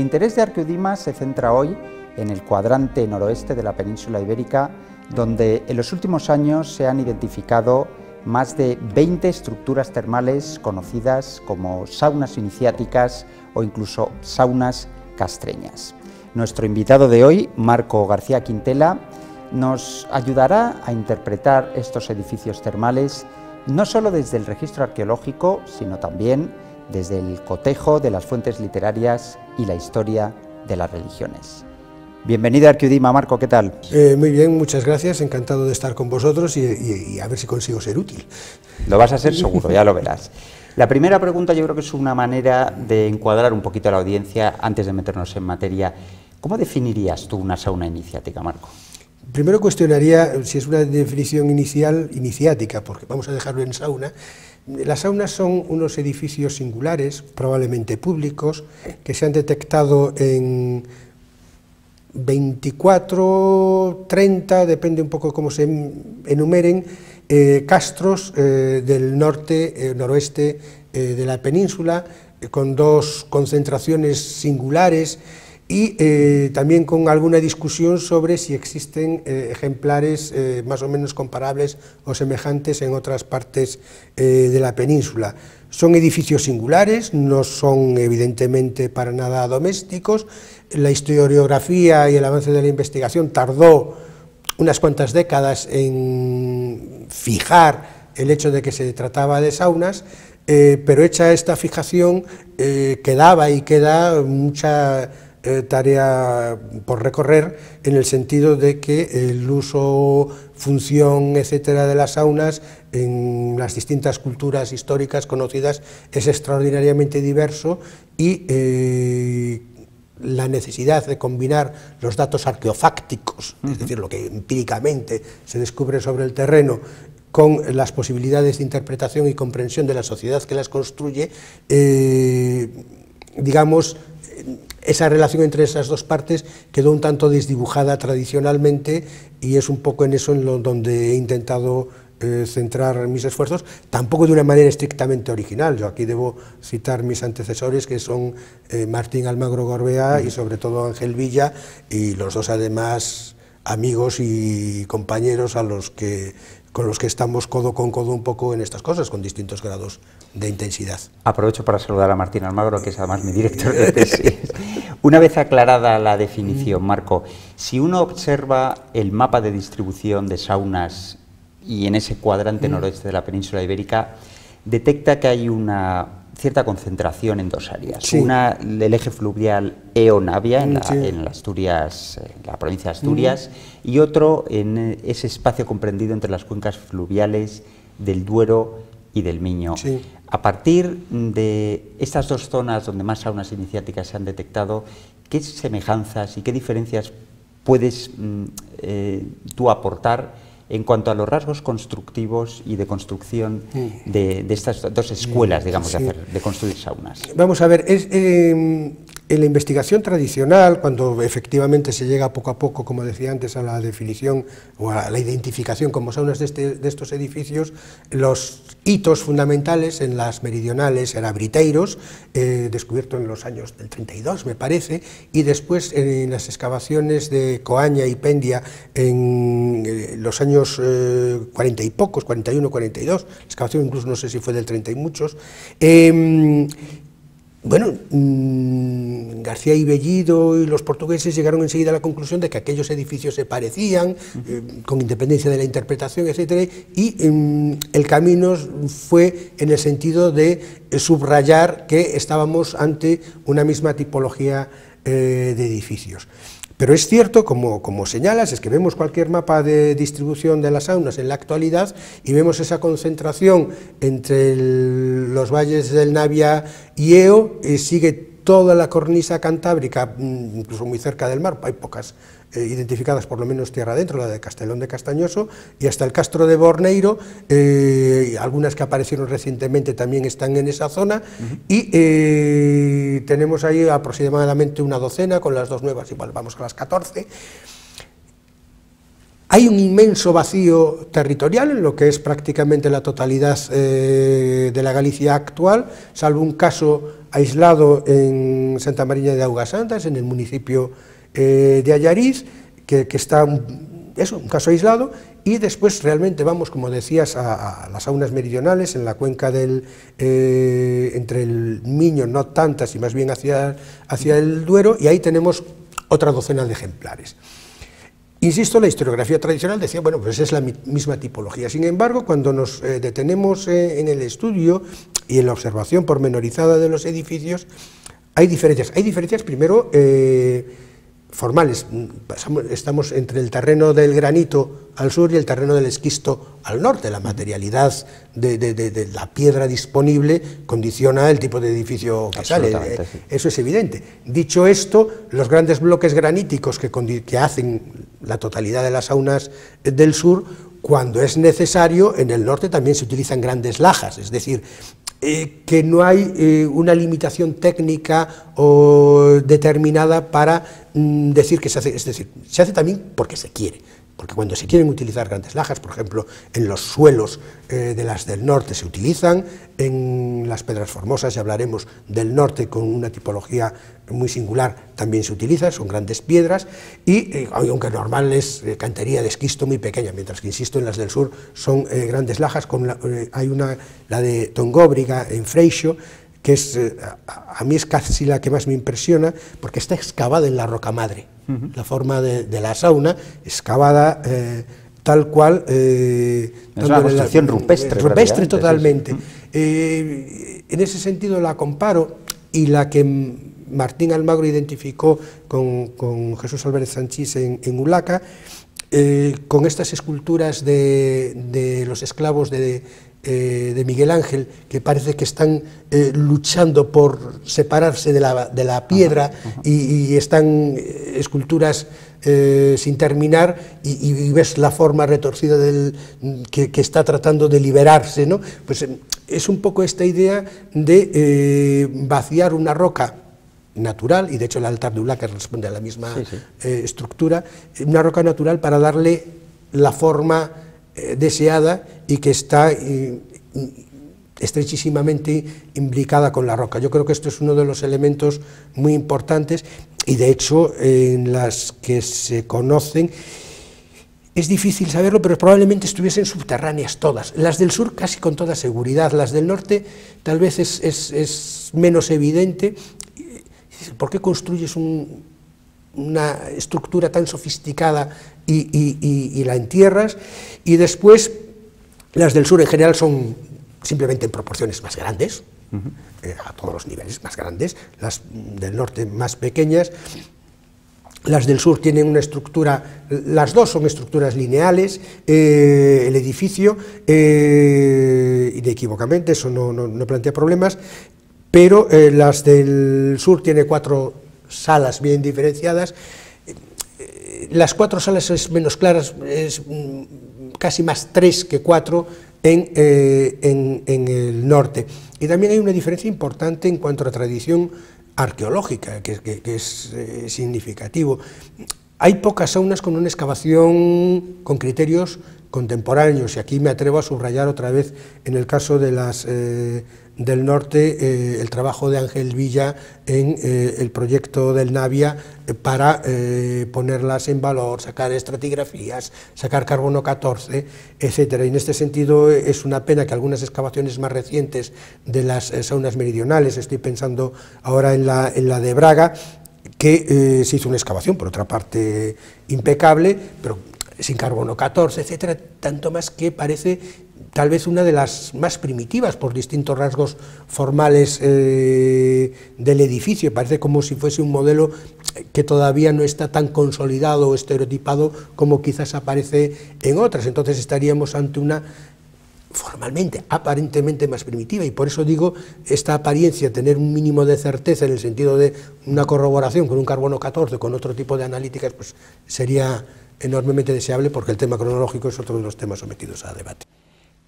El interés de Arqueodima se centra hoy en el cuadrante noroeste de la península ibérica, donde en los últimos años se han identificado más de 20 estructuras termales conocidas como saunas iniciáticas o incluso saunas castreñas. Nuestro invitado de hoy, Marco García Quintela, nos ayudará a interpretar estos edificios termales no solo desde el registro arqueológico, sino también desde el cotejo de las fuentes literarias y la historia de las religiones. Bienvenido a Marco, ¿qué tal? Eh, muy bien, muchas gracias, encantado de estar con vosotros y, y, a ver si consigo ser útil. Lo vas a ser seguro, ya lo verás. La primera pregunta yo creo que es una manera de encuadrar un poquito a la audiencia antes de meternos en materia. ¿Cómo definirías tú una sauna iniciática, Marco? Primero cuestionaría si es una definición inicial iniciática, porque vamos a dejarlo en sauna, las saunas son unos edificios singulares, probablemente públicos, que se han detectado en 24, 30, depende un poco cómo se enumeren, eh, castros eh, del norte, eh, noroeste de la península, con dos concentraciones singulares y eh, también con alguna discusión sobre si existen eh, ejemplares eh, más o menos comparables o semejantes en otras partes de la península. Son edificios singulares, no son evidentemente para nada domésticos. La historiografía y el avance de la investigación tardó unas cuantas décadas en fijar el hecho de que se trataba de saunas, pero hecha esta fijación quedaba y queda mucha eh, tarea por recorrer en el sentido de que el uso, función, etcétera, de las saunas en las distintas culturas históricas conocidas es extraordinariamente diverso y eh, la necesidad de combinar los datos arqueofácticos, es decir, lo que empíricamente se descubre sobre el terreno, con las posibilidades de interpretación y comprensión de la sociedad que las construye, eh, digamos, esa relación entre esas dos partes quedó un tanto desdibujada tradicionalmente y es un poco en eso en lo donde he intentado eh, centrar mis esfuerzos, tampoco de una manera estrictamente original. Yo aquí debo citar mis antecesores, que son eh, Martín Almagro Gorbea y sobre todo Ángel Villa, y los dos además amigos y compañeros a los que, con los que estamos codo con codo un poco en estas cosas, con distintos grados de intensidad. Aprovecho para saludar a Martín Almagro, que es además mi director de tesis. Una vez aclarada la definición, Marco, si uno observa el mapa de distribución de saunas y en ese cuadrante mm. noroeste de la península ibérica, detecta que hay una cierta concentración en dos áreas. Una, el eje fluvial Eonavia, en, mm, la, la provincia de Asturias, mm. y otro en ese espacio comprendido entre las cuencas fluviales del Duero y del Miño. A partir de estas dos zonas donde más saunas iniciáticas se han detectado, ¿qué semejanzas y qué diferencias puedes mm, eh, tú aportar en cuanto a los rasgos constructivos y de construcción de, estas dos escuelas, digamos, de, hacer, de construir saunas? Vamos a ver, es, em, en la investigación tradicional, cuando efectivamente se llega poco a poco, como decía antes, a la definición o a la identificación como saunas de, este, de estos edificios, los hitos fundamentales en las meridionales eran Briteiros, eh, descubierto en los años del 32, me parece, y después eh, en las excavaciones de Coaña y Pendia en eh, los años 40 eh, y pocos, 41, 42, la excavación incluso no sé si fue del 30 y muchos, em, bueno, mm, García y Bellido y los portugueses llegaron enseguida a la conclusión de que aquellos edificios se parecían, eh, con independencia de la interpretación, etc. Y em, el camino fue en el sentido de eh, subrayar que estábamos ante una misma tipología eh, de edificios. Pero es cierto, como, señalas, es que vemos cualquier mapa de distribución de las aunas en la actualidad y vemos esa concentración entre los valles del Navia y Eo, eh, sigue toda la cornisa cantábrica, mm, incluso muy cerca del mar, hay pocas eh, identificadas por lo menos tierra adentro, la de Castellón de Castañoso, y hasta el Castro de Borneiro, eh, algunas que aparecieron recientemente también están en esa zona, y eh, tenemos ahí aproximadamente una docena, con las dos nuevas igual vamos con las 14. Hay un inmenso vacío territorial en lo que es prácticamente la totalidad de la Galicia actual, salvo un caso aislado en Santa María de Augasantas, en el municipio eh, de Ayariz, que, está un, un caso aislado, y después realmente vamos, como decías, a, las aunas meridionales, en la cuenca del, eh, entre el Miño, no tantas, y más bien hacia, hacia el Duero, y ahí tenemos otra docena de ejemplares. Insisto, la historiografía tradicional decía, bueno, pues es la misma tipología. Sin embargo, cuando nos eh, detenemos en el estudio y en la observación pormenorizada de los edificios, hay diferencias. Hay diferencias primero formales. Mm, estamos entre el terreno del granito al sur y el terreno del esquisto al norte. La materialidad de, la piedra disponible condiciona el tipo de edificio que sale. Eh, eso es evidente. Dicho esto, los grandes bloques graníticos que, hacen la totalidad de las aunas del sur cuando es necesario, en el norte también se utilizan grandes lajas, es decir, eh, que no hay eh, una limitación técnica o determinada para mm, decir que se hace, es decir, se hace también porque se quiere, porque cuando se quieren utilizar grandes lajas, por ejemplo, en los suelos eh, de las del norte se utilizan, en las pedras formosas, ya hablaremos del norte con una tipología muy singular, también se utiliza, son grandes piedras, y eh, aunque normal es eh, cantería de esquisto muy pequeña, mientras que, insisto, en las del sur son grandes lajas, con hay una, la de Tongóbriga en Freixo, que es, eh, a, mí es casi la que más me impresiona, porque está excavada en la roca madre. La forma de, la sauna, excavada eh, tal cual. Eh, es una rupestre. Rupestre totalmente. Eh, en ese sentido la comparo y la que Martín Almagro identificó con, Jesús Álvarez Sánchez en, en Ulaca, con estas esculturas de los esclavos de eh, de Miguel Ángel, que parece que están eh, luchando por separarse de la, piedra Y, están eh, esculturas sin terminar y, ves la forma retorcida del, que, está tratando de liberarse. ¿no? Pues es un poco esta idea de vaciar una roca natural, y de hecho el altar de que responde a la misma estructura, una roca natural para darle la forma eh, deseada y que está eh, estrechísimamente implicada con la roca. Yo creo que esto es uno de los elementos muy importantes y de hecho en las que se conocen es difícil saberlo, pero probablemente estuviesen subterráneas todas. Las del sur casi con toda seguridad, las del norte tal vez es, es menos evidente. ¿Por qué construyes un, una estructura tan sofisticada y, la entierras, y después las del sur en general son simplemente en proporciones más grandes, eh, a todos los niveles más grandes, las del norte más pequeñas, las del sur tienen una estructura, las dos son estructuras lineales, eh, el edificio, eh, inequívocamente, eso no, no, plantea problemas, pero eh, las del sur tiene cuatro salas bien diferenciadas. Eh, las cuatro salas es menos claras, es mm, casi más tres que cuatro eh, en, el norte. Y también hay una diferencia importante en cuanto a tradición arqueológica, que, es eh, significativo. Hay pocas saunas con una excavación con criterios contemporáneos, y aquí me atrevo a subrayar otra vez en el caso de las, eh, del norte eh, el trabajo de Ángel Villa en eh, el proyecto del Navia para ponerlas en valor, sacar estratigrafías, sacar carbono 14, etcétera. Y en este sentido es una pena que algunas excavaciones más recientes de las saunas meridionales, estoy pensando ahora en la, en la de Braga, que se hizo una excavación, por otra parte, impecable, pero sin carbono 14, etcétera, tanto más que parece tal vez una de las más primitivas por distintos rasgos formales eh, del edificio. Parece como si fuese un modelo que todavía no está tan consolidado o estereotipado como quizás aparece en otras. Entonces estaríamos ante una formalmente, aparentemente más primitiva, y por eso digo, esta apariencia, tener un mínimo de certeza en el sentido de una corroboración con un carbono 14, con otro tipo de analíticas, pues sería enormemente deseable porque el tema cronológico es otro de los temas sometidos a debate.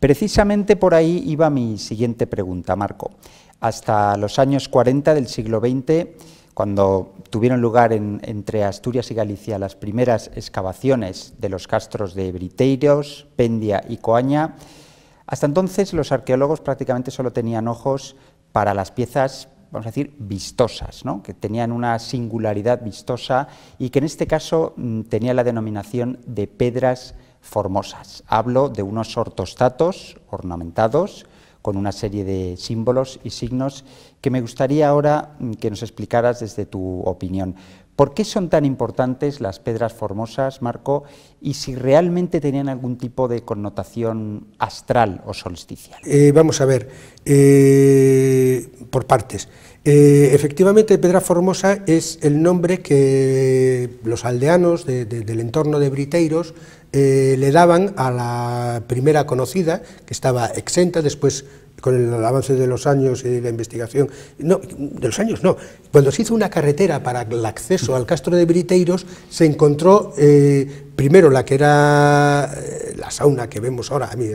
Precisamente por ahí iba mi siguiente pregunta, Marco. Hasta los años 40 del siglo XX, cuando tuvieron lugar entre Asturias y Galicia las primeras excavaciones de los castros de Briteiros, Pendia y Coaña, hasta entonces los arqueólogos prácticamente solo tenían ojos para las piezas vamos a decir, vistosas, ¿no? que tenían una singularidad vistosa y que en este caso mm, tenía la denominación de pedras formosas. Hablo de unos ortostatos ornamentados con una serie de símbolos y signos que me gustaría ahora mm, que nos explicaras desde tu opinión. ¿Por qué son tan importantes las pedras formosas, Marco? Y si realmente tenían algún tipo de connotación astral o solsticial. Eh, vamos a ver, eh, por partes. Eh, efectivamente, Pedra Formosa es el nombre que los aldeanos del entorno de Briteiros le daban a la primera conocida, que estaba exenta, después con el avance de los años y la investigación, no, de los años no, cuando se hizo una carretera para el acceso al Castro de Briteiros, se encontró eh, primero la que era eh, la sauna que vemos ahora, a mí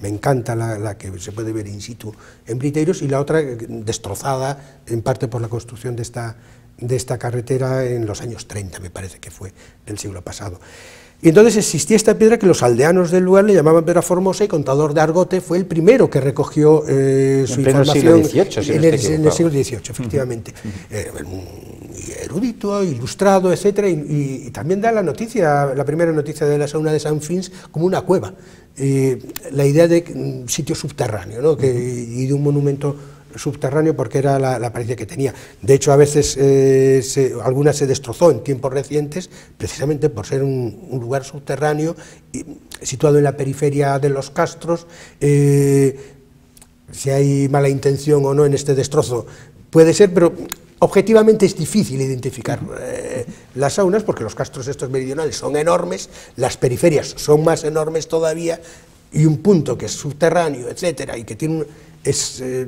me encanta la, la, que se puede ver in situ en Briteiros, y la otra eh, destrozada en parte por la construcción de esta de esta carretera en los años 30, me parece que fue, del siglo pasado. Y entonces existía esta piedra que los aldeanos del lugar le llamaban piedra formosa y Contador de Argote fue el primero que recogió eh, su en información siglo en, el, siglo XVIII, efectivamente. Eh, erudito, ilustrado, etc. Y, también da la noticia, la primera noticia de la sauna de San Fins como una cueva. Eh, la idea de mm, sitio subterráneo ¿no? y de un monumento subterráneo porque era la, apariencia que tenía. De hecho, a veces eh, se, alguna se destrozó en tiempos recientes, precisamente por ser un, lugar subterráneo y, situado en la periferia de los castros. Eh, si hay mala intención o no en este destrozo, puede ser, pero objetivamente es difícil identificar eh, las saunas porque los castros estos meridionales son enormes, las periferias son más enormes todavía y un punto que es subterráneo, etcétera, y que tiene un es, eh,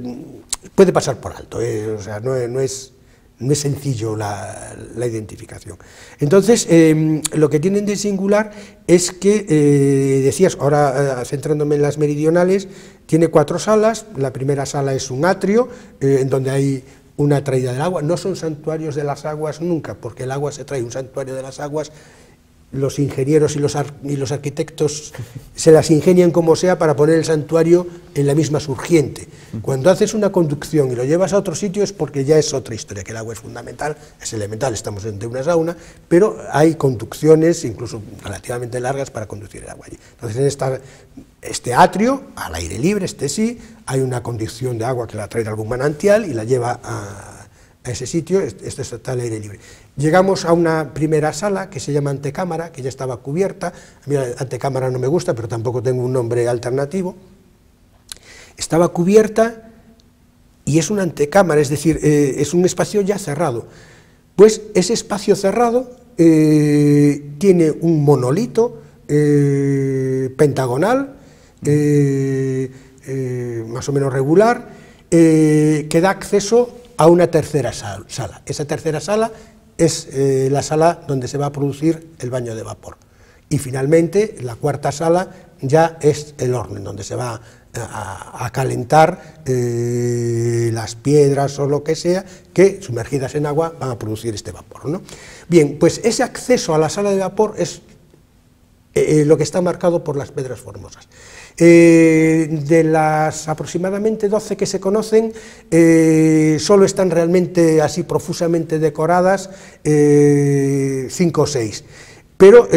puede pasar por alto, eh, o sea, no, es, no es sencillo la, identificación. Entonces, em, lo que tienen de singular es que, eh, decías, ahora centrándome en las meridionales, tiene cuatro salas, la primera sala es un atrio, en donde hay una traída del agua, no son santuarios de las aguas nunca, porque el agua se trae, un santuario de las aguas los ingenieros y los, y los arquitectos se las ingenian como sea para poner el santuario en la misma surgiente. Cuando haces una conducción y lo llevas a otro sitio es porque ya es otra historia, que el agua es fundamental, es elemental, estamos entre una sauna, pero hay conducciones, incluso relativamente largas, para conducir el agua allí. Entonces, en este atrio, al aire libre, este sí, hay una conducción de agua que la trae de algún manantial y la lleva a a ese sitio, este está al aire libre. Llegamos a una primera sala que se llama antecámara, que ya estaba cubierta, a mí la antecámara no me gusta, pero tampoco tengo un nombre alternativo. Estaba cubierta y es una antecámara, es decir, eh, es un espacio ya cerrado. Pues ese espacio cerrado eh, tiene un monolito eh, pentagonal, más o menos regular, que da acceso a una tercera sala. Esa tercera sala es eh, la sala donde se va a producir el baño de vapor. Y finalmente, la cuarta sala ya es el horno, donde se va eh, a, calentar eh, las piedras o lo que sea, que sumergidas en agua van a producir este vapor. ¿no? Bien, pues ese acceso a la sala de vapor es lo que está marcado por las piedras formosas. Eh, de las aproximadamente 12 que se conocen, eh, solo están realmente así profusamente decoradas 5 eh, o 6 pero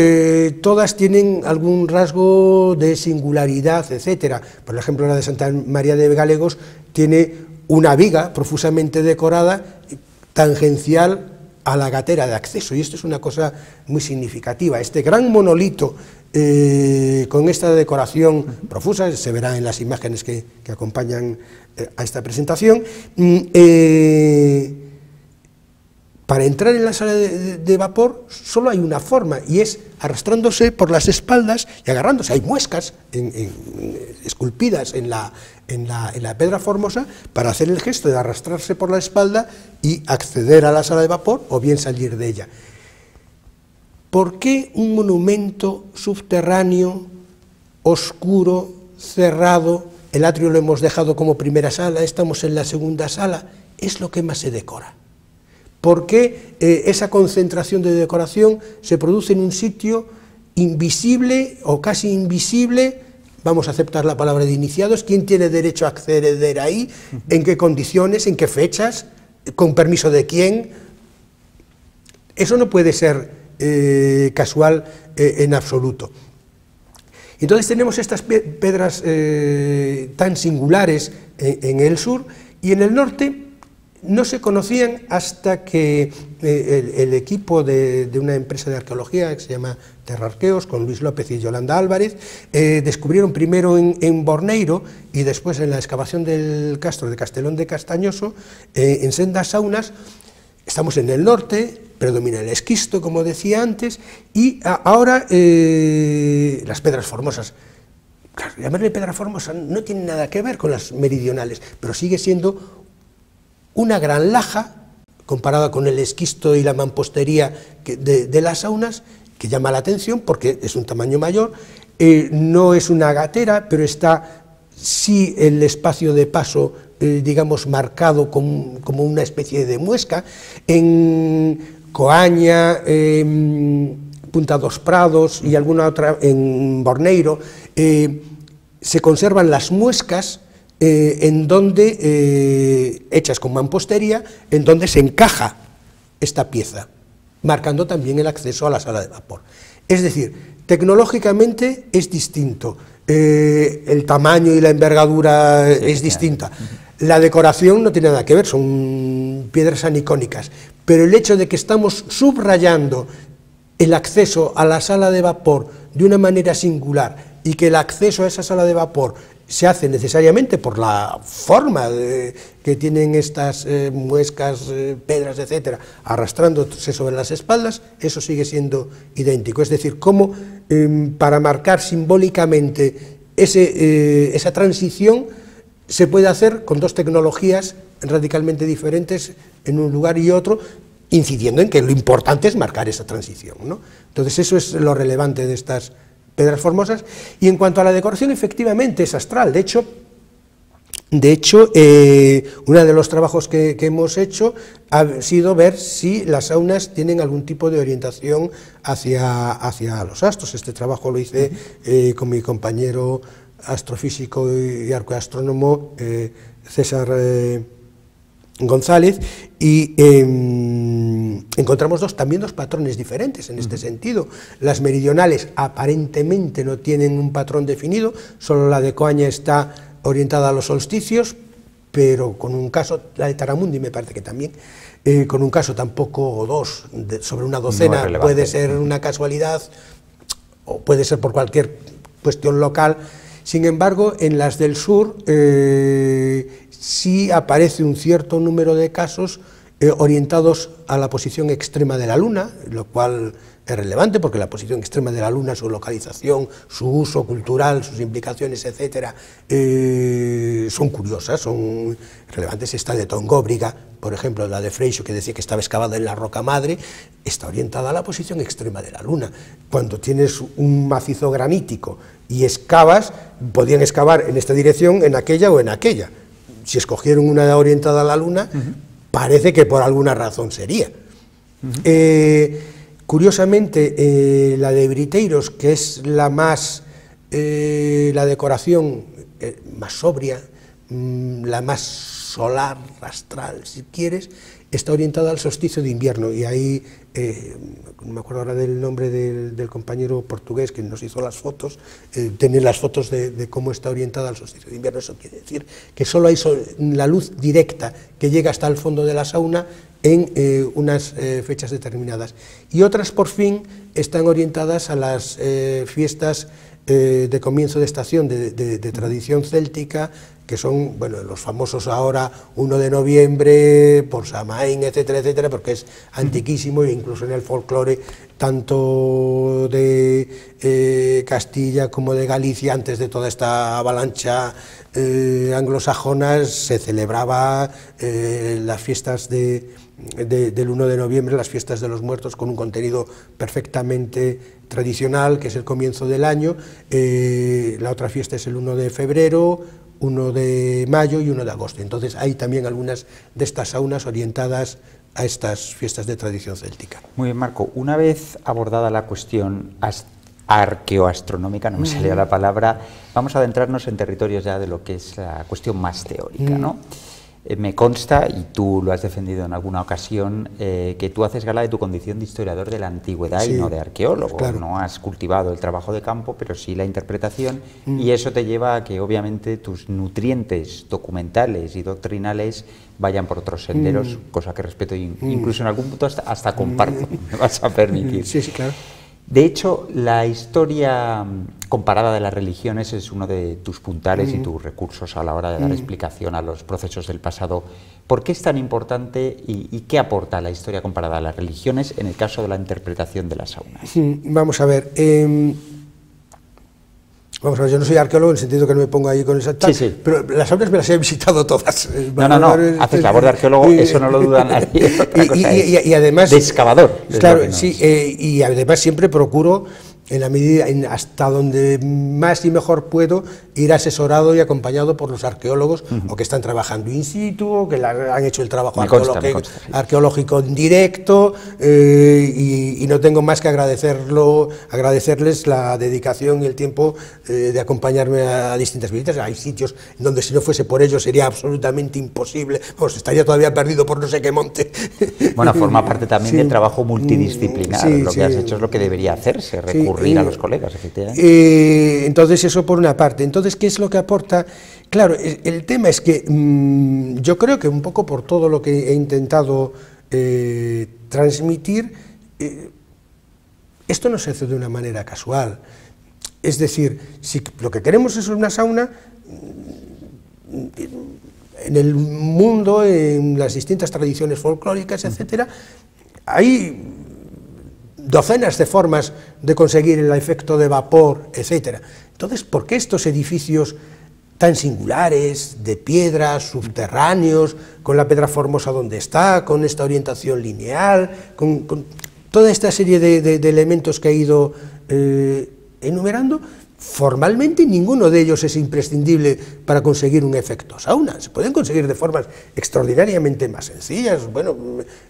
todas tienen algún rasgo de singularidad, etcétera. Por ejemplo, la de Santa María de Galegos tiene una viga profusamente decorada, tangencial a la gatera de acceso, y esto es una cosa muy significativa. Este gran monolito eh, con esta decoración profusa, se verá en las imágenes que, acompañan eh, a esta presentación. Mm, eh, para entrar en la sala de, vapor solo hay una forma y es arrastrándose por las espaldas y agarrándose. Hay muescas esculpidas en la, en la, en la pedra formosa para hacer el gesto de arrastrarse por la espalda y acceder a la sala de vapor o bien salir de ella. ¿Por qué un monumento subterráneo, oscuro, cerrado? El atrio lo hemos dejado como primera sala, estamos en la segunda sala, es lo que más se decora. ¿Por qué eh, esa concentración de decoración se produce en un sitio invisible o casi invisible? Vamos a aceptar la palabra de iniciados. ¿Quién tiene derecho a acceder ahí? ¿En qué condiciones? ¿En qué fechas? ¿Con permiso de quién? Eso no puede ser eh, casual eh, en absoluto. Entonces tenemos estas piedras eh, tan singulares en, el sur y en el norte no se conocían hasta que el, equipo de, una empresa de arqueología que se llama Terrarqueos, con Luis López y Yolanda Álvarez, descubrieron primero en, en, Borneiro y después en la excavación del castro de Castelón de Castañoso, en sendas saunas, Estamos en el norte, predomina el esquisto, como decía antes, y ahora eh, las piedras formosas. Claro, llamarle pedra formosa no tiene nada que ver con las meridionales, pero sigue siendo una gran laja comparada con el esquisto y la mampostería de, las saunas, que llama la atención porque es un tamaño mayor, eh, no es una gatera, pero está sí el espacio de paso eh, digamos, marcado como una especie de muesca, en Coaña, eh, Punta dos Prados y alguna otra en Borneiro, eh, se conservan las muescas eh, en donde, hechas con mampostería, en donde se encaja esta pieza, marcando también el acceso a la sala de vapor. Es decir, tecnológicamente es distinto, el tamaño y la envergadura es distinta. La decoración no tiene nada que ver, son piedras anicónicas, pero el hecho de que estamos subrayando el acceso a la sala de vapor de una manera singular y que el acceso a esa sala de vapor se hace necesariamente por la forma que tienen estas eh, muescas, piedras, eh, pedras, etcétera, arrastrándose sobre las espaldas, eso sigue siendo idéntico. Es decir, cómo em, para marcar simbólicamente eh, esa transición se puede hacer con dos tecnologías radicalmente diferentes en un lugar y otro, incidiendo en que lo importante es marcar esa transición. ¿no? Entonces eso es lo relevante de estas piedras formosas. Y en cuanto a la decoración, efectivamente es astral. De hecho, de hecho eh, uno de los trabajos que, hemos hecho ha sido ver si las aunas tienen algún tipo de orientación hacia, hacia los astros. Este trabajo lo hice eh, con mi compañero astrofísico y arqueastrónomo eh, César eh, González, y em, encontramos dos, también dos patrones diferentes en este sentido. Las meridionales aparentemente no tienen un patrón definido, solo la de Coaña está orientada a los solsticios, pero con un caso, la de Taramundi me parece que también, eh, con un caso tampoco o dos sobre una docena, puede ser una casualidad o puede ser por cualquier cuestión local. Sin embargo, en las del sur eh, sí aparece un cierto número de casos eh, orientados a la posición extrema de la Luna, lo cual es relevante porque la posición extrema de la Luna, su localización, su uso cultural, sus implicaciones, etcétera, eh, son curiosas, son relevantes. Esta de Tongóbriga, por ejemplo, la de Freixo, que decía que estaba excavada en la roca madre, está orientada a la posición extrema de la Luna. Cuando tienes un macizo granítico y excavas, podían excavar en esta dirección, en aquella o en aquella. Si escogieron una orientada a la Luna, parece que por alguna razón sería. Curiosamente, eh, la de Briteiros, que es la más, eh, la decoración eh, más sobria, mm, la más solar, rastral, si quieres, está orientada al solsticio de invierno y ahí, no me acuerdo ahora del nombre del, compañero portugués que nos hizo las fotos, tener las fotos de, cómo está orientada al solsticio de invierno, eso quiere decir que solo hay la luz directa que llega hasta el fondo de la sauna en eh, unas eh, fechas determinadas. Y otras, por fin, están orientadas a las eh, fiestas de comienzo de estación de, tradición céltica, que son bueno, los famosos ahora 1 de noviembre, por Samaín, etcétera, etcétera, porque es antiquísimo e incluso en el folclore tanto de Castilla como de Galicia, antes de toda esta avalancha anglosajona, se celebraba las fiestas de, del 1 de noviembre, las fiestas de los muertos, con un contenido perfectamente tradicional, que es el comienzo del año. Eh, la otra fiesta es el 1 de febrero, 1 de mayo y 1 de agosto. Entonces hay también algunas de estas saunas orientadas a estas fiestas de tradición céltica. Muy bien, Marco. Una vez abordada la cuestión arqueoastronómica, no me salió mm. la palabra, vamos a adentrarnos en territorios ya de lo que es la cuestión más teórica, ¿no? Mm. Eh, me consta, y tú lo has defendido en alguna ocasión, eh, que tú haces gala de tu condición de historiador de la antigüedad y no de arqueólogo. Claro. No has cultivado el trabajo de campo, pero sí la interpretación, mm. y eso te lleva a que obviamente tus nutrientes documentales y doctrinales vayan por otros senderos, mm. cosa que respeto, mm. incluso en algún punto hasta, hasta comparto, me vas a permitir. Sí, sí, claro. De hecho, la historia mm, comparada de las religiones es uno de tus puntales y tus recursos a la hora de dar mm. explicación a los procesos del pasado. ¿Por qué es tan importante y, qué aporta la historia comparada a las religiones en el caso de la interpretación de las aunas? Vamos a ver. Em, Vamos a ver, yo no soy arqueólogo en el sentido que no me pongo ahí con el tal, sí, sí. pero las obras me las he visitado todas. No, no, no, haces labor de arqueólogo, eso no lo duda nadie. y, además... De excavador. Claro, sí, eh, y además siempre procuro en la medida en hasta donde más y mejor puedo ir asesorado y acompañado por los arqueólogos o que están trabajando in situ o que han hecho el trabajo arqueológico, directo eh, y, no tengo más que agradecerlo agradecerles la dedicación y el tiempo eh, de acompañarme a, distintas visitas hay sitios donde si no fuese por ellos sería absolutamente imposible pues estaría todavía perdido por no sé qué monte bueno forma parte también del trabajo multidisciplinar mm, lo que has hecho es lo que debería hacerse recurrir a los colegas, efectivamente. Eh, entonces, eso por una parte. Entonces, ¿qué es lo que aporta? Claro, e, el, tema es que mm, yo creo que un poco por todo lo que he intentado eh, transmitir, eh, esto no se hace de una manera casual. Es decir, si lo que queremos es una sauna, mm, en el mundo, en las distintas tradiciones folclóricas, etcétera, hay docenas de formas de conseguir el efecto de vapor, etcétera. Entonces, ¿por qué estos edificios tan singulares, de piedras, subterráneos, con la piedra formosa donde está, con esta orientación lineal, con, toda esta serie de, elementos que he ido eh, enumerando, Formalmente ninguno de ellos es imprescindible para conseguir un efecto sauna. Se pueden conseguir de formas extraordinariamente más sencillas. Bueno,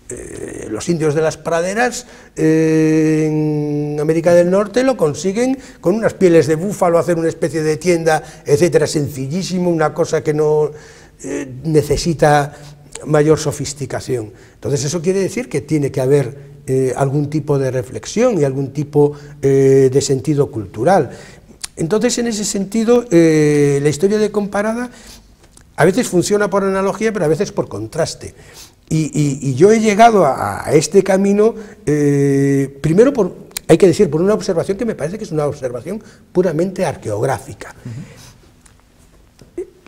eh, los indios de las praderas eh, en América del Norte lo consiguen con unas pieles de búfalo, hacer una especie de tienda, etcétera, sencillísimo, una cosa que no eh, necesita mayor sofisticación. Entonces eso quiere decir que tiene que haber algún tipo de reflexión y algún tipo de sentido cultural. Entonces, en ese sentido, eh, la historia de comparada a veces funciona por analogía, pero a veces por contraste. Y, yo he llegado a, este camino, eh, primero por, hay que decir, por una observación que me parece que es una observación puramente arqueográfica.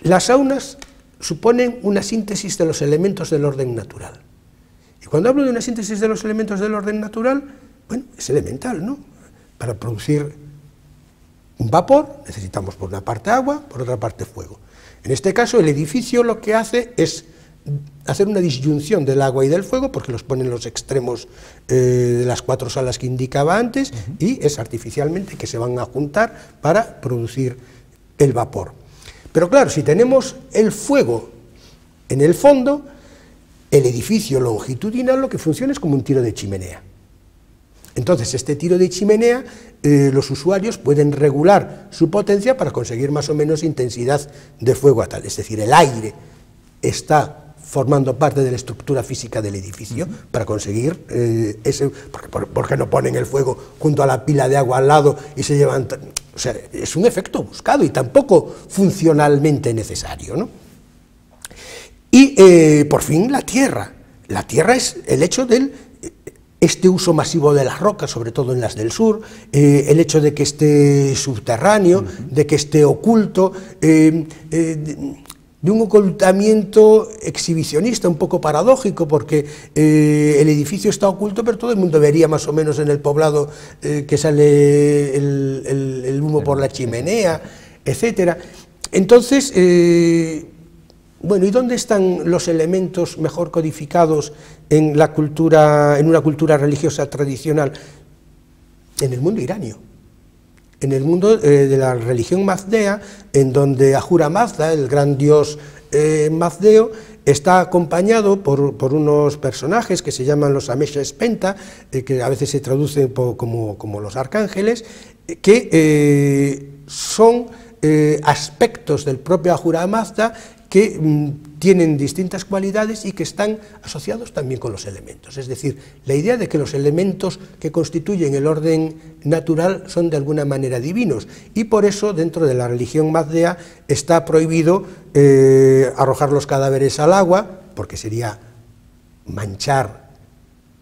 Las aunas suponen una síntesis de los elementos del orden natural. Y cuando hablo de una síntesis de los elementos del orden natural, bueno, es elemental, ¿no? Para producir un vapor, necesitamos por una parte agua, por otra parte fuego. En este caso, el edificio lo que hace es hacer una disyunción del agua y del fuego, porque los ponen los extremos eh, de las cuatro salas que indicaba antes, y es artificialmente que se van a juntar para producir el vapor. Pero claro, si tenemos el fuego en el fondo, el edificio longitudinal lo que funciona es como un tiro de chimenea. Entonces, este tiro de chimenea, eh, los usuarios pueden regular su potencia para conseguir más o menos intensidad de fuego a tal. Es decir, el aire está formando parte de la estructura física del edificio para conseguir eh, ese... Porque, no ponen el fuego junto a la pila de agua al lado y se llevan... O sea, es un efecto buscado y tampoco funcionalmente necesario, ¿no? Y, eh, por fin, la tierra. La tierra es el hecho del este uso masivo de las rocas, sobre todo en las del sur, eh, el hecho de que esté subterráneo, de que esté oculto, eh, eh, de, un ocultamiento exhibicionista, un poco paradójico, porque el edificio está oculto, pero todo el mundo vería más o menos en el poblado que sale el, el, humo por la chimenea, etc. Entonces, bueno, ¿y dónde están los elementos mejor codificados en, la cultura, en una cultura religiosa tradicional? En el mundo iranio, en el mundo eh, de la religión mazdea, en donde Ahura Mazda, el gran dios eh, mazdeo, está acompañado por, unos personajes que se llaman los Amesha Espenta, eh, que a veces se traducen como, como los arcángeles, que son aspectos del propio Ahura Mazda que mm, tienen distintas cualidades y que están asociados también con los elementos. Es decir, la idea de que los elementos que constituyen el orden natural son de alguna manera divinos y por eso dentro de la religión mazdea está prohibido eh, arrojar los cadáveres al agua, porque sería manchar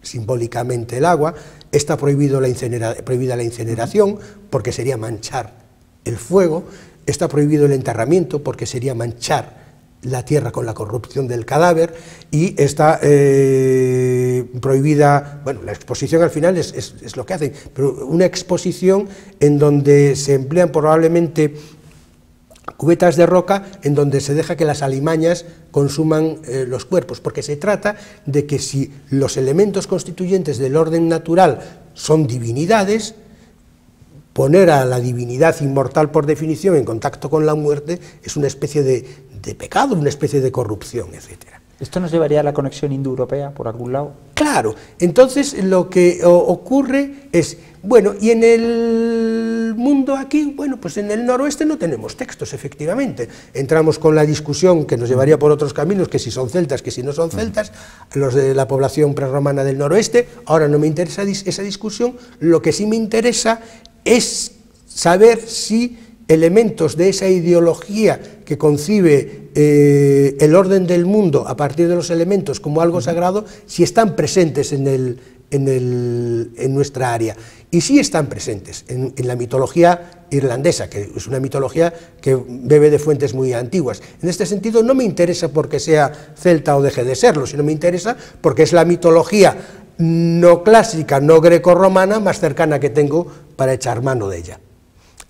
simbólicamente el agua, está prohibido la prohibida la incineración, porque sería manchar el fuego, está prohibido el enterramiento, porque sería manchar la tierra con la corrupción del cadáver y está eh, prohibida, bueno, la exposición al final es, lo que hacen, pero una exposición en donde se emplean probablemente cubetas de roca en donde se deja que las alimañas consuman eh, los cuerpos, porque se trata de que si los elementos constituyentes del orden natural son divinidades, poner a la divinidad inmortal por definición en contacto con la muerte es una especie de, de pecado, una especie de corrupción, etcétera. ¿Esto nos llevaría a la conexión indoeuropea por algún lado? Claro, entonces lo que ocurre es, bueno, y en el mundo aquí, bueno, pues en el noroeste no tenemos textos, efectivamente. Entramos con la discusión que nos llevaría por otros caminos, que si son celtas, que si no son celtas, los de la población prerromana del noroeste, ahora no me interesa esa discusión, lo que sí me interesa es saber si elementos de esa ideología que concibe eh, el orden del mundo a partir de los elementos como algo sagrado, si están presentes en, el, en, nuestra área. Y sí están presentes en, en, la mitología irlandesa, que es una mitología que bebe de fuentes muy antiguas. En este sentido, no me interesa porque sea celta o deje de serlo, sino me interesa porque es la mitología no clásica, no grecorromana, más cercana que tengo para echar mano de ella.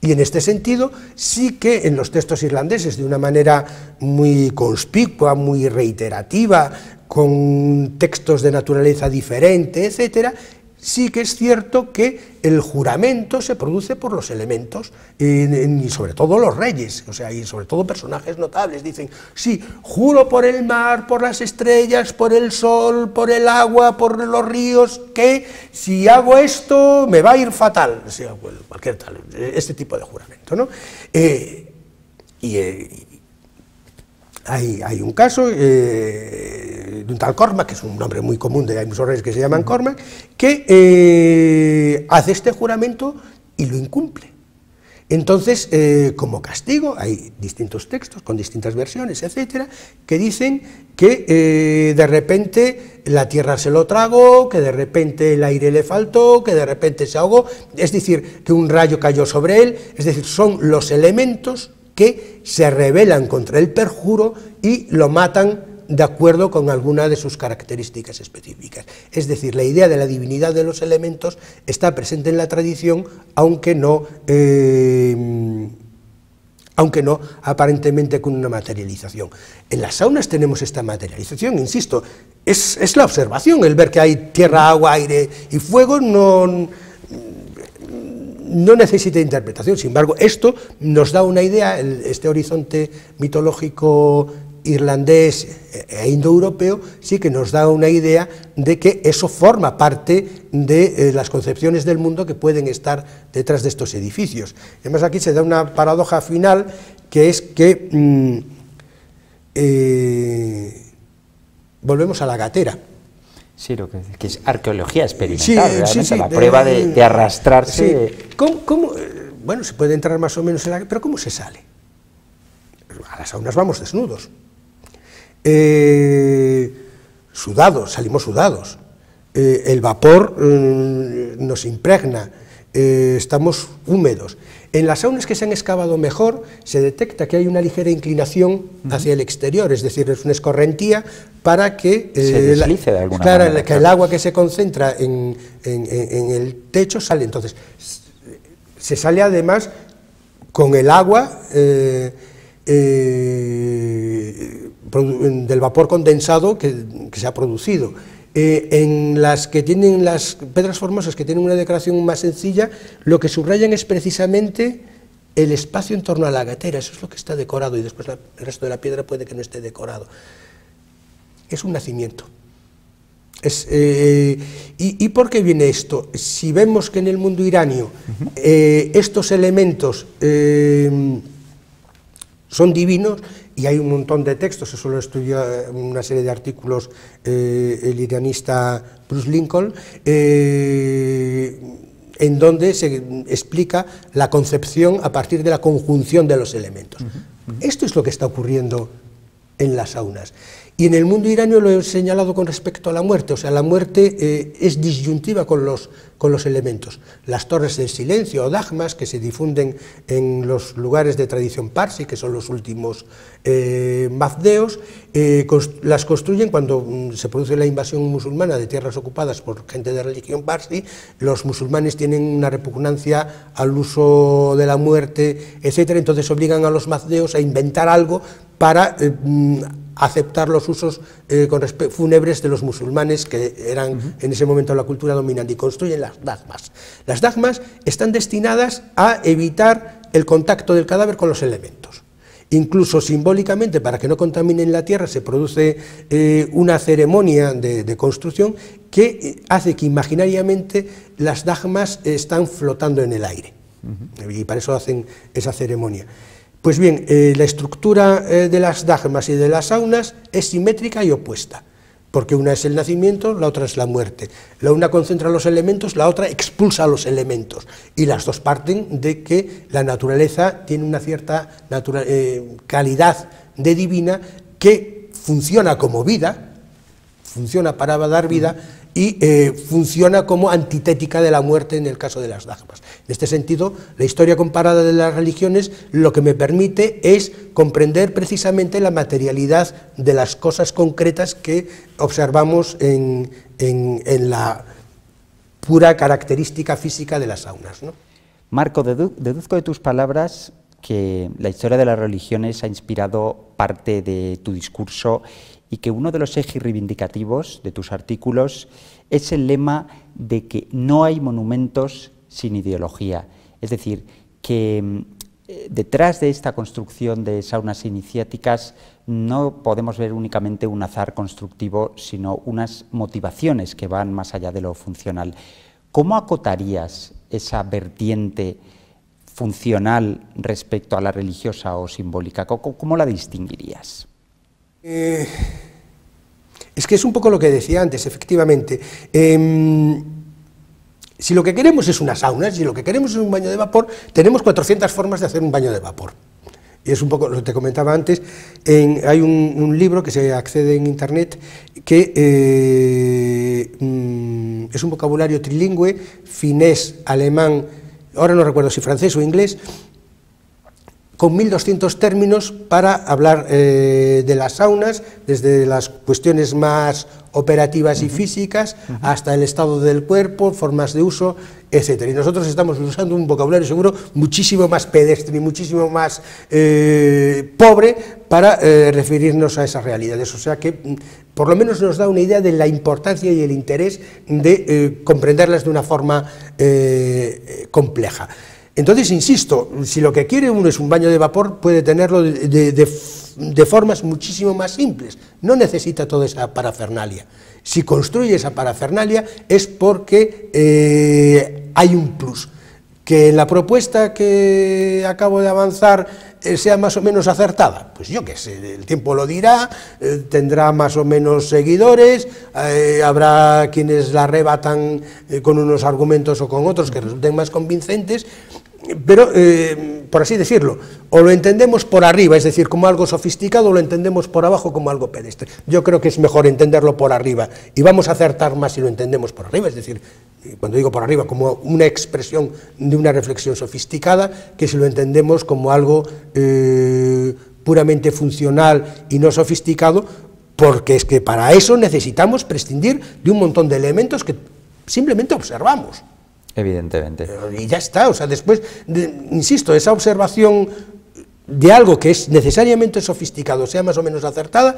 Y en este sentido, sí que en los textos irlandeses, de una manera muy conspicua, muy reiterativa, con textos de naturaleza diferente, etcétera, Sí que es cierto que el juramento se produce por los elementos, y sobre todo los reyes, o sea, y sobre todo personajes notables, dicen, sí, juro por el mar, por las estrellas, por el sol, por el agua, por los ríos, que si hago esto me va a ir fatal, o sea, cualquier tal, este tipo de juramento, ¿no? Eh, y, eh, hay, un caso eh, de un tal Cormac, que es un nombre muy común de hay muchos reyes que se llaman Cormac, que eh, hace este juramento y lo incumple. Entonces, eh, como castigo, hay distintos textos con distintas versiones, etcétera, que dicen que de repente la tierra se lo tragó, que de repente el aire le faltó, que de repente se ahogó, es decir, que un rayo cayó sobre él, es decir, son los elementos que se rebelan contra el perjuro y lo matan de acuerdo con alguna de sus características específicas. Es decir, la idea de la divinidad de los elementos está presente en la tradición, aunque no, eh, aunque no aparentemente con una materialización. En las saunas tenemos esta materialización, insisto, es, es la observación, el ver que hay tierra, agua, aire y fuego, no no necesita interpretación. Sin embargo, esto nos da una idea, este horizonte mitológico irlandés e, e indoeuropeo sí que nos da una idea de que eso forma parte de eh, las concepciones del mundo que pueden estar detrás de estos edificios. Además aquí se da una paradoja final que es que mm, eh, volvemos a la gatera. Sí, lo que, que es arqueología experimental, la prueba de, eh, arrastrarse. ¿Cómo, eh, bueno, se puede entrar más o menos en la... Pero ¿cómo se sale? A las aunas vamos desnudos. Eh, sudados, salimos sudados. el vapor mm, nos impregna, estamos húmedos. En las saunas que se han excavado mejor se detecta que hay una ligera inclinación hacia el exterior, es decir, es una escorrentía para que, eh, alguna que el agua que se concentra en, el techo sale. Entonces, se sale además con el agua eh, eh, del vapor condensado que, se ha producido. Eh, en las que tienen las piedras formosas, que tienen una decoración más sencilla, lo que subrayan es precisamente el espacio en torno a la gatera, eso es lo que está decorado y después el resto de la piedra puede que no esté decorado. Es un nacimiento. Eh, y, por qué viene esto? Si vemos que en el mundo iranio eh, estos elementos son divinos, y hay un montón de textos, eso lo estudió eh, una serie de artículos eh, el ideanista Bruce Lincoln, eh, en donde se explica la concepción a partir de la conjunción de los elementos. Esto es lo que está ocurriendo en las saunas. Y en el mundo iranio lo he señalado con respecto a la muerte, o sea, la muerte eh, es disyuntiva con los, con los elementos. Las torres del silencio o dagmas que se difunden en los lugares de tradición parsi, que son los últimos eh, mazdeos, eh, las construyen cuando mm, se produce la invasión musulmana de tierras ocupadas por gente de religión parsi, los musulmanes tienen una repugnancia al uso de la muerte, etc., entonces obligan a los mazdeos a inventar algo para mm, aceptar los usos eh, fúnebres de los musulmanes, que eran en ese momento la cultura dominante, y construyen las dagmas. Las dagmas están destinadas a evitar el contacto del cadáver con los elementos. Incluso simbólicamente, para que no contaminen la tierra, se produce eh, una ceremonia de, construcción que eh, hace que imaginariamente las dagmas están flotando en el aire. Y para eso hacen esa ceremonia. Pues bien, eh, la estructura eh, de las dagmas y de las saunas es simétrica y opuesta, porque una es el nacimiento, la otra es la muerte. La una concentra los elementos, la otra expulsa los elementos, y las dos parten de que la naturaleza tiene una cierta eh, calidad de divina que funciona como vida, funciona para dar vida, y eh, funciona como antitética de la muerte en el caso de las Dagmas. En este sentido, la historia comparada de las religiones lo que me permite es comprender precisamente la materialidad de las cosas concretas que observamos en, la pura característica física de las aunas. Marco, deduzco de tus palabras que la historia de las religiones ha inspirado parte de tu discurso y que uno de los ejes reivindicativos de tus artículos es el lema de que no hay monumentos sin ideología. Es decir, que mm, eh, detrás de esta construcción de saunas iniciáticas no podemos ver únicamente un azar constructivo, sino unas motivaciones que van más allá de lo funcional. ¿Cómo acotarías esa vertiente funcional respecto a la religiosa o simbólica? ¿Cómo la distinguirías? Eh, es que es un poco lo que decía antes, efectivamente. Em, si lo que queremos es una sauna, si lo que queremos es un baño de vapor, tenemos 400 formas de hacer un baño de vapor. Y es un poco lo que te comentaba antes. hay un, libro que se accede en internet que eh, mm, es un vocabulario trilingüe, finés, alemán, ahora no recuerdo si francés o inglés, con 1.200 términos para hablar eh, de las saunas, desde las cuestiones más operativas y físicas hasta el estado del cuerpo, formas de uso, etc. Y nosotros estamos usando un vocabulario seguro muchísimo más pedestre y muchísimo más eh, pobre para eh, referirnos a esas realidades. O sea que mm, por lo menos nos da una idea de la importancia y el interés de comprenderlas de una forma compleja. Entonces, insisto, si lo que quiere uno es un baño de vapor, puede tenerlo de, formas muchísimo más simples. No necesita toda esa parafernalia. Si construye esa parafernalia es porque eh, hay un plus que la propuesta que acabo de avanzar eh, sea más o menos acertada. Pues yo qué sé, el tiempo lo dirá, eh, tendrá más o menos seguidores, eh, habrá quienes la arrebatan con unos argumentos o con otros que resulten más convincentes, pero, eh, por así decirlo, o lo entendemos por arriba, es decir, como algo sofisticado, o lo entendemos por abajo como algo pedestre. Yo creo que es mejor entenderlo por arriba, y vamos a acertar más si lo entendemos por arriba, es decir, eh, cuando digo por arriba, como una expresión de una reflexión sofisticada, que si lo entendemos como algo eh, puramente funcional y no sofisticado, porque es que para eso necesitamos prescindir de un montón de elementos que simplemente observamos. Evidentemente. Y ya está, o sea, después, insisto, esa observación de algo que es necesariamente sofisticado, sea más o menos acertada,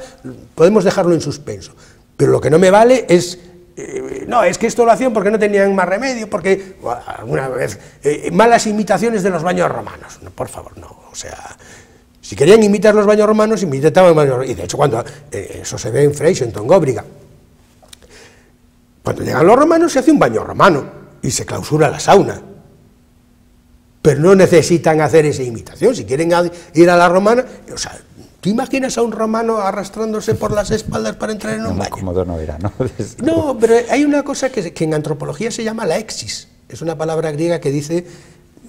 podemos dejarlo en suspenso. Pero lo que no me vale es eh, no, es que esto lo hacían porque no tenían más remedio, porque alguna vez, eh, malas imitaciones de los baños romanos, por favor, no, o sea, si querían imitar los baños romanos, imitaban baños romanos, y de hecho cuando, eh, eso se ve en en Góbriga, cuando llegan los romanos se hace un baño romano, y se clausura la sauna. Pero no necesitan hacer esa imitación. Si quieren ir a la romana, o sea, ¿Tú imaginas a un romano arrastrándose por las espaldas para entrar en un baño? no pero hay una cosa que, que, en antropología se llama la exis. Es una palabra griega que dice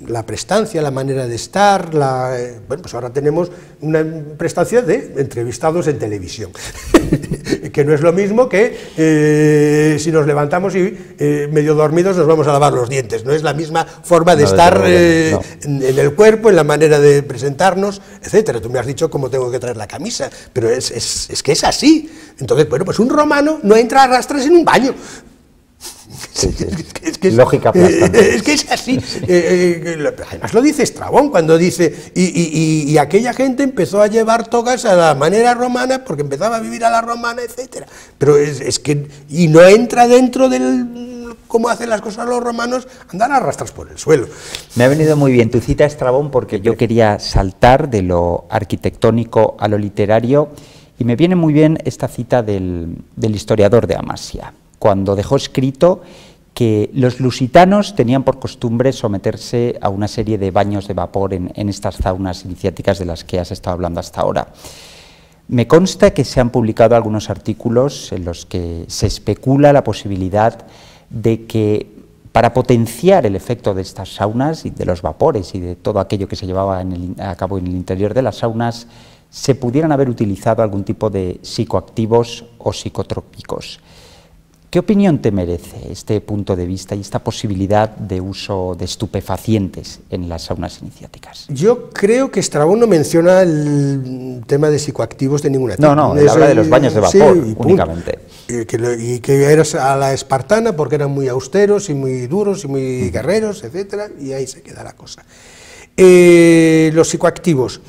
la prestancia, la manera de estar, la, eh, bueno, pues ahora tenemos una prestancia de entrevistados en televisión, que no es lo mismo que eh, si nos levantamos y eh, medio dormidos nos vamos a lavar los dientes, no es la misma forma de estar en, el cuerpo, en la manera de presentarnos, etcétera. Tú me has dicho cómo tengo que traer la camisa, pero es, que es así. Entonces, bueno, pues un romano no entra a en un baño, Es, que, es Lógica eh, eh, Es que es así. Eh, además lo dice Estrabón cuando dice, y, aquella gente empezó a llevar togas a la manera romana porque empezaba a vivir a la romana, etc. Pero es, que, y no entra dentro del cómo hacen las cosas los romanos, andar arrastras por el suelo. Me ha venido muy bien tu cita Estrabón porque yo quería saltar de lo arquitectónico a lo literario y me viene muy bien esta cita del historiador de Amasia cuando dejó escrito que los lusitanos tenían por costumbre someterse a una serie de baños de vapor en, estas saunas iniciáticas de las que has estado hablando hasta ahora. Me consta que se han publicado algunos artículos en los que se especula la posibilidad de que para potenciar el efecto de estas saunas y de los vapores y de todo aquello que se llevaba a cabo en el interior de las saunas, se pudieran haber utilizado algún tipo de psicoactivos o psicotrópicos. ¿Qué opinión te merece este punto de vista y esta posibilidad de uso de estupefacientes en las saunas iniciáticas? Yo creo que Estrabón no menciona el tema de psicoactivos de ninguna tipo. No, no, habla de los baños de vapor únicamente. Y que, eras a la espartana porque eran muy austeros y muy duros y muy guerreros, etcétera, y ahí se queda la cosa. Eh, los psicoactivos.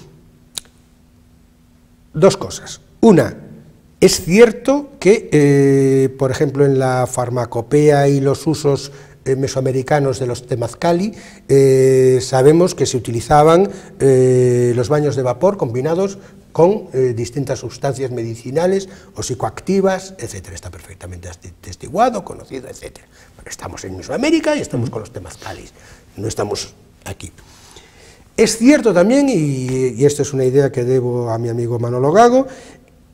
Dos cosas. Una, es cierto que, eh, por ejemplo, en la farmacopea y los usos eh, mesoamericanos de los temazcali, eh, sabemos que se utilizaban los baños de vapor combinados con distintas sustancias medicinales o psicoactivas, etc. Está perfectamente atestiguado, conocido, etc. Pero estamos en Mesoamérica y estamos con los temazcalis, no estamos aquí. Es cierto también, y, y, esto es una idea que debo a mi amigo Manolo Gago,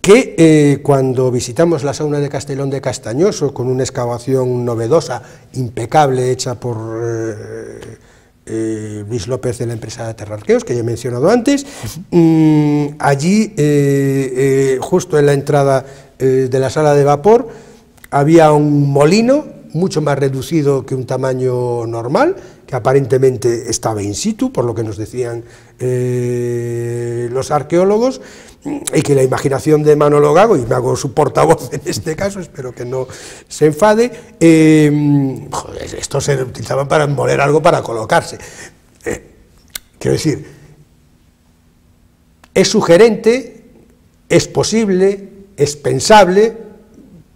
que eh, cuando visitamos la sauna de Castellón de Castañoso, con una excavación novedosa, impecable, hecha por eh, eh, Luis López de la empresa de Terrarqueos, que ya he mencionado antes, mm, allí, justo en la entrada de la sala de vapor, había un molino mucho más reducido que un tamaño normal, que aparentemente estaba in situ, por lo que nos decían los arqueólogos, y que la imaginación de Manolo Gago, y me hago su portavoz en este caso, espero que no se enfade, eh, esto se utilizaba para moler algo para colocarse. Eh, quiero decir, es sugerente, es posible, es pensable,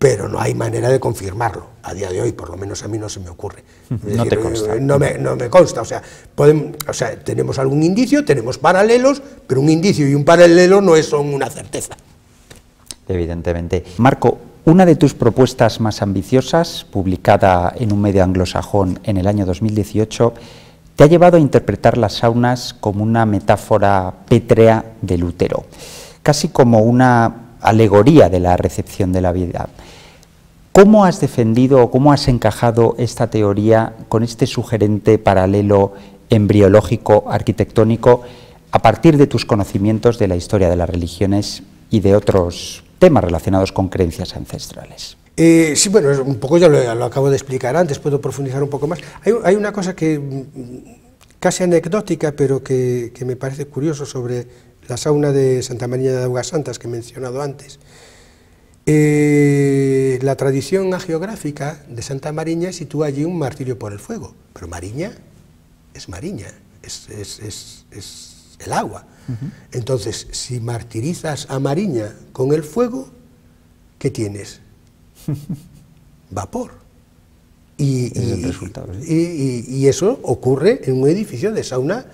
pero no hay manera de confirmarlo, a día de hoy, por lo menos a mí no se me ocurre. No te consta. Eh, no me, consta, o sea, tenemos algún indicio, tenemos paralelos, pero un indicio y un paralelo no son una certeza. Evidentemente. Marco, una de tus propuestas más ambiciosas, publicada en un medio anglosajón en el año 2018, te ha llevado a interpretar las saunas como una metáfora pétrea de útero, casi como una alegoría de la recepción de la vida. ¿Cómo has defendido o cómo has encajado esta teoría con este sugerente paralelo embriológico arquitectónico a partir de tus conocimientos de la historia de las religiones y de otros temas relacionados con creencias ancestrales? Eh, sí, bueno, un poco ya lo, acabo de explicar antes, puedo profundizar un poco más. Hay, una cosa que mm, casi anecdótica, pero que, que, me parece curioso sobre la sauna de Santa María de Aguas Santas que he mencionado antes. Eh, la tradición geográfica de Santa Mariña sitúa allí un martirio por el fuego, pero Mariña es Mariña, es, el agua. Entonces, si martirizas a Mariña con el fuego, ¿qué tienes? Vapor. Y, y, y, eso ocurre en un edificio de sauna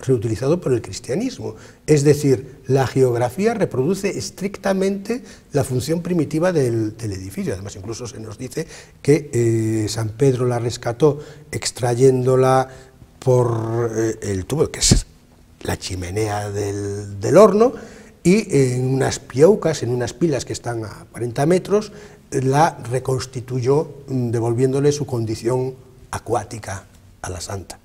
reutilizado por el cristianismo. Es decir, la geografía reproduce estrictamente la función primitiva del, edificio. Además, incluso se nos dice que eh, San Pedro la rescató extrayéndola por eh, el tubo, que es la chimenea del, horno, y en unas piocas, en unas pilas que están a 40 metros, la reconstituyó mm, devolviéndole su condición acuática a la santa.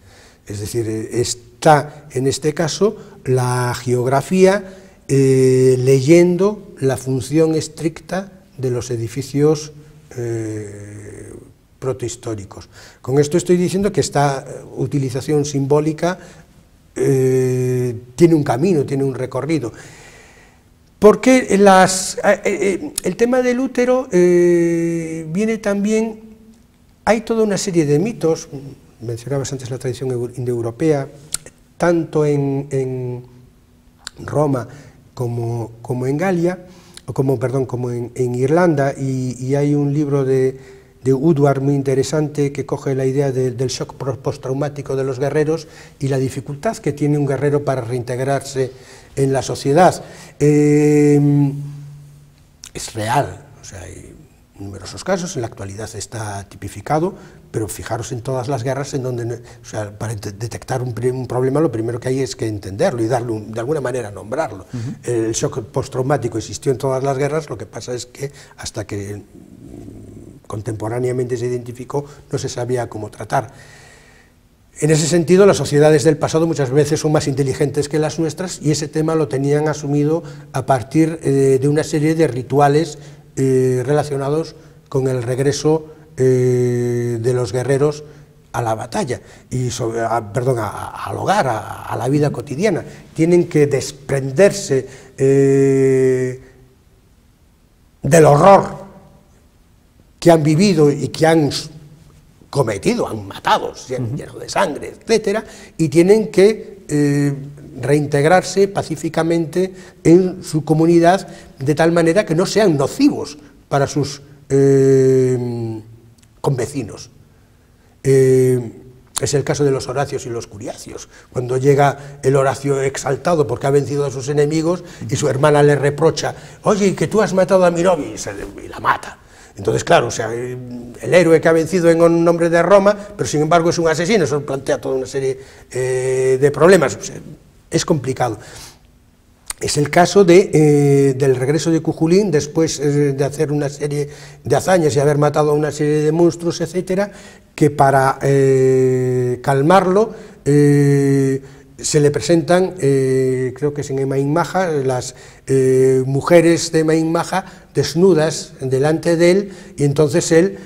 Es decir, eh, es está, en este caso, la geografía eh, leyendo la función estricta de los edificios eh, protohistóricos. Con esto estoy diciendo que esta eh, utilización simbólica tiene un camino, tiene un recorrido. Porque el tema del útero viene también, hay toda una serie de mitos, mencionabas antes la tradición indoeuropea, tanto en, Roma como, como, en Galia, como, perdón, como en, Irlanda, y, hay un libro de, de Woodward muy interesante que coge la idea del shock postraumático de los guerreros y la dificultad que tiene un guerrero para reintegrarse en la sociedad. Eh, es real, numerosos casos, en la actualidad está tipificado, pero fijaros en todas las guerras en donde, para detectar un, problema lo primero que hay es que entenderlo y darle de alguna manera nombrarlo. El shock postraumático existió en todas las guerras, lo que pasa es que hasta que contemporáneamente se identificó no se sabía cómo tratar. En ese sentido, las sociedades del pasado muchas veces son más inteligentes que las nuestras y ese tema lo tenían asumido a partir eh, de una serie de rituales eh, relacionados con el regreso eh, de los guerreros a la batalla, y sobre, perdón, a, al hogar, a, la vida cotidiana. Tienen que desprenderse eh, del horror que han vivido y que han cometido, han matado, lleno de sangre, etcétera, y tienen que reintegrarse pacíficamente en su comunidad de tal manera que no sean nocivos para sus eh, convecinos. Eh, es el caso de los Horacios y los Curiacios, cuando llega el Horacio exaltado porque ha vencido a sus enemigos y su hermana le reprocha, oye, que tú has matado a mi y, y la mata. Entonces, claro, o sea, eh, el héroe que ha vencido en nombre de Roma, pero sin embargo es un asesino, eso plantea toda una serie de problemas es complicado. Es el caso de, eh, del regreso de Cujulín después eh, de hacer una serie de hazañas y haber matado a una serie de monstruos, etcétera, que para eh, calmarlo se le presentan, creo que es en Maja, las mujeres de Maja desnudas delante de él y entonces él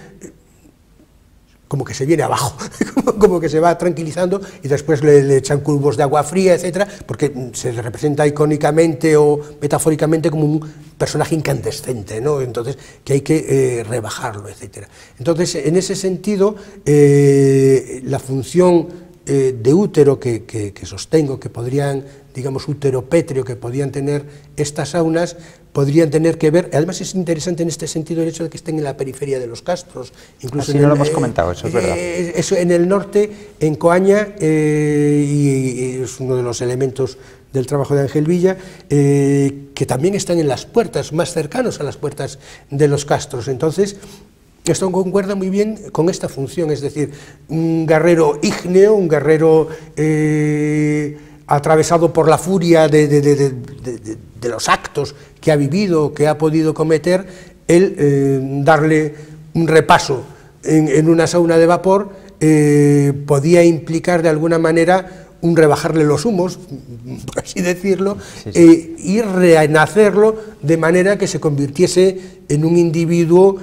como que se viene abajo, como, que se va tranquilizando y después le, echan cubos de agua fría, etcétera, porque mm, se le representa icónicamente o metafóricamente como un personaje incandescente, ¿no? Entonces, que hay que eh, rebajarlo, etcétera. Entonces, en ese sentido, eh, la función eh, de útero que sostengo que podrían digamos, uteropétreo que podían tener estas saunas, podrían tener que ver, además es interesante en este sentido el hecho de que estén en la periferia de los castros, incluso Así no lo hemos comentado, eso es eh, verdad. Eh, eso, en el norte, en Coaña, eh, y, y, es uno de los elementos del trabajo de Ángel Villa, que también están en las puertas, más cercanos a las puertas de los castros. Entonces, esto concuerda muy bien con esta función, es decir, un guerrero ígneo, un guerrero atravesado por la furia de, los actos que ha vivido, que ha podido cometer, el eh, darle un repaso en, una sauna de vapor eh, podía implicar de alguna manera un rebajarle los humos, por así decirlo, eh, y renacerlo de manera que se convirtiese en un individuo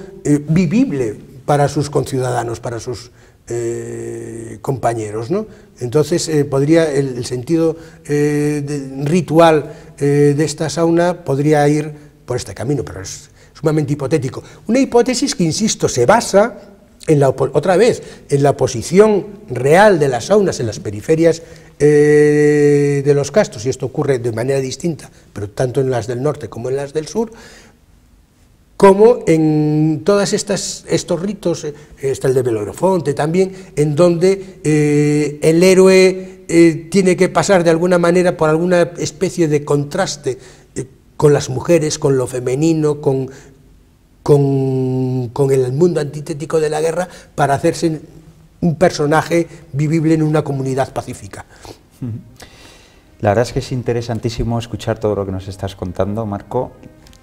vivible para sus conciudadanos, para sus eh, compañeros. ¿no? Entonces, eh, podría el, sentido eh, ritual de esta sauna podría ir por este camino, pero es sumamente hipotético. Una hipótesis que, insisto, se basa en la, otra vez en la posición real de las saunas en las periferias de los castos, y esto ocurre de manera distinta, pero tanto en las del norte como en las del sur, como en todas estas estos ritos, eh, está el de Belorofonte también, en donde eh, el héroe eh, tiene que pasar de alguna manera por alguna especie de contraste con las mujeres, con lo femenino, con, con el mundo antitético de la guerra, para hacerse un personaje vivible en una comunidad pacífica. La verdad es que es interesantísimo escuchar todo lo que nos estás contando, Marco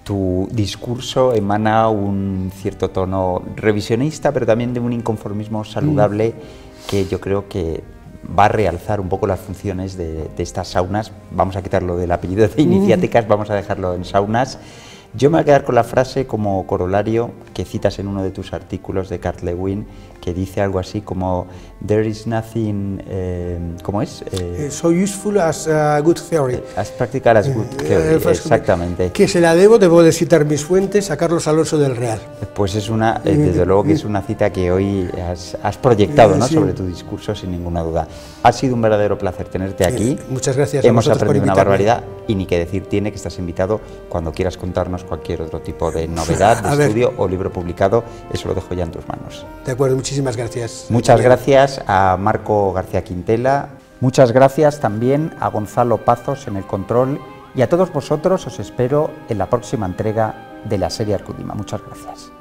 tu discurso emana un cierto tono revisionista, pero también de un inconformismo saludable mm. que yo creo que va a realzar un poco las funciones de, estas saunas. Vamos a quitarlo del apellido de mm. iniciáticas, vamos a dejarlo en saunas. Yo me voy a quedar con la frase como corolario que citas en uno de tus artículos de Cart Lewin, dice algo así como there is nothing, eh, ¿cómo es? Eh, eh so useful as a good theory. Eh, as practical as good eh, theory, exactamente. Que se la debo, debo de citar mis fuentes a Carlos Alonso del Real. Pues es una, desde luego que es una cita que hoy has, proyectado ¿no? sobre tu discurso sin ninguna duda. Ha sido un verdadero placer tenerte aquí. muchas gracias. Hemos aprendido una barbaridad y ni que decir tiene que estás invitado cuando quieras contarnos cualquier otro tipo de novedad, de estudio o libro publicado. Eso lo dejo ya en tus manos. De acuerdo, muchísimas gracias. Muchas gracias a Marco García Quintela. Muchas gracias también a Gonzalo Pazos en el control y a todos vosotros os espero en la próxima entrega de la serie Arcudima. Muchas gracias.